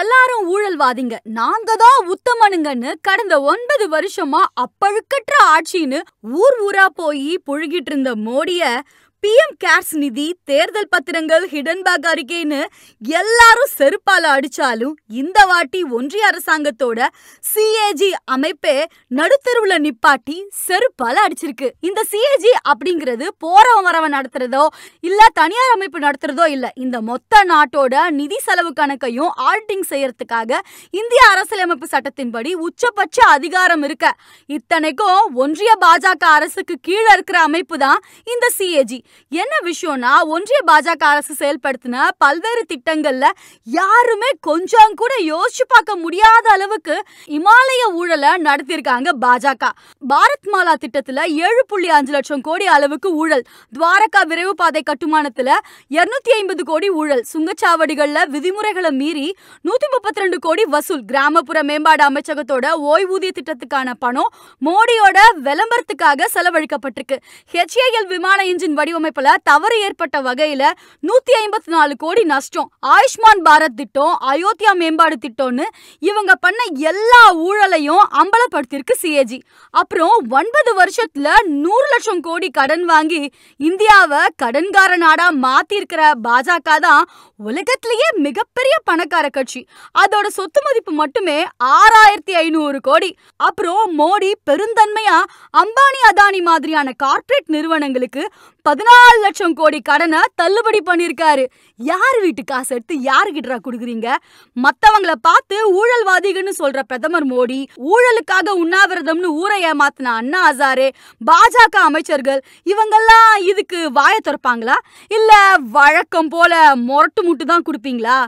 எல்லாரும் ஊழல்வாதிங்க நாங்க தான் உத்தமனுங்கன்னு கடந்த ஒன்பது வருஷமா அப்பழுக்கற்ற ஆட்சின்னு ஊர் ஊரா போய் புழுகிட்டு இருந்த மோடிய பிஎம் கேர்ஸ் நிதி தேர்தல் பத்திரங்கள் ஹிடன்பேக் அறிக்கைன்னு எல்லாரும் செருப்பால அடிச்சாலும் இந்த வாட்டி ஒன்றிய அரசாங்கத்தோட சிஏஜி அமைப்பே நடுத்தருவுல நிப்பாட்டி செருப்பால அடிச்சிருக்கு இந்த சிஏஜி அப்படிங்கிறது போறவன் வரவன் நடத்துறதோ இல்ல தனியார் அமைப்பு நடத்துறதோ இல்ல இந்த மொத்த நாட்டோட நிதி செலவு கணக்கையும் ஆடிட்டிங் செய்யறதுக்காக இந்திய அரசியலமைப்பு சட்டத்தின்படி உச்சபட்ச அதிகாரம் இருக்க இத்தனைக்கும் ஒன்றிய பாஜக அரசுக்கு கீழே இருக்கிற அமைப்பு தான் இந்த சிஏஜி என்ன விஷயம்னா ஒன்றிய பாஜக அரசு செயல்படுத்தின பல்வேறு திட்டங்கள்ல யாருமே கொஞ்சம் கூட யோசிச்சு பார்க்க முடியாத அளவுக்கு இமாலய ஊழலை நடத்தியிருக்காங்க பாஜக பாரத் மாலா திட்டத்துல ஏழு புள்ளி அஞ்சு லட்சம் கோடி அளவுக்கு ஊழல் துவாரகா விரைவு பாதை கட்டுமானத்துல இருநூத்தி ஐம்பது கோடி ஊழல் சுங்கச்சாவடிகள்ல விதிமுறைகளை மீறி நூத்தி முப்பத்தி ரெண்டு கோடி வசூல் கிராமப்புற மேம்பாடு அமைச்சகத்தோட ஓய்வூதிய திட்டத்துக்கான பணம் மோடியோட விளம்பரத்துக்காக செலவழிக்கப்பட்டிருக்கு ஹெச்ஏஎல் விமான இன்ஜின் வடிவ வடிவமைப்புல தவறு ஏற்பட்ட வகையில நூத்தி ஐம்பத்தி நாலு கோடி நஷ்டம் ஆயுஷ்மான் பாரத் திட்டம் அயோத்தியா மேம்பாடு திட்டம்னு இவங்க பண்ண எல்லா ஊழலையும் அம்பலப்படுத்தியிருக்கு சிஏஜி அப்புறம் ஒன்பது வருஷத்துல நூறு லட்சம் கோடி கடன் வாங்கி இந்தியாவை கடன்கார நாடா மாத்திருக்கிற பாஜக தான் உலகத்திலேயே மிகப்பெரிய பணக்கார கட்சி அதோட சொத்து மதிப்பு மட்டுமே ஆறாயிரத்தி ஐநூறு கோடி அப்புறம் மோடி பெருந்தன்மையா அம்பானி அதானி மாதிரியான கார்ப்பரேட் நிறுவனங்களுக்கு பதினாலு லட்சம் கோடி கடனை தள்ளுபடி பண்ணியிருக்காரு யார் வீட்டு காசு எடுத்து யாருக்கிட்டா கொடுக்குறீங்க மற்றவங்களை பார்த்து ஊழல்வாதிகள்னு சொல்ற பிரதமர் மோடி ஊழலுக்காக உண்ணாவிரதம்னு ஊரை ஏமாத்தின அண்ணா ஹசாரே பாஜக அமைச்சர்கள் இவங்கெல்லாம் இதுக்கு வாய திறப்பாங்களா இல்ல வழக்கம் போல முரட்டு முட்டு தான் கொடுப்பீங்களா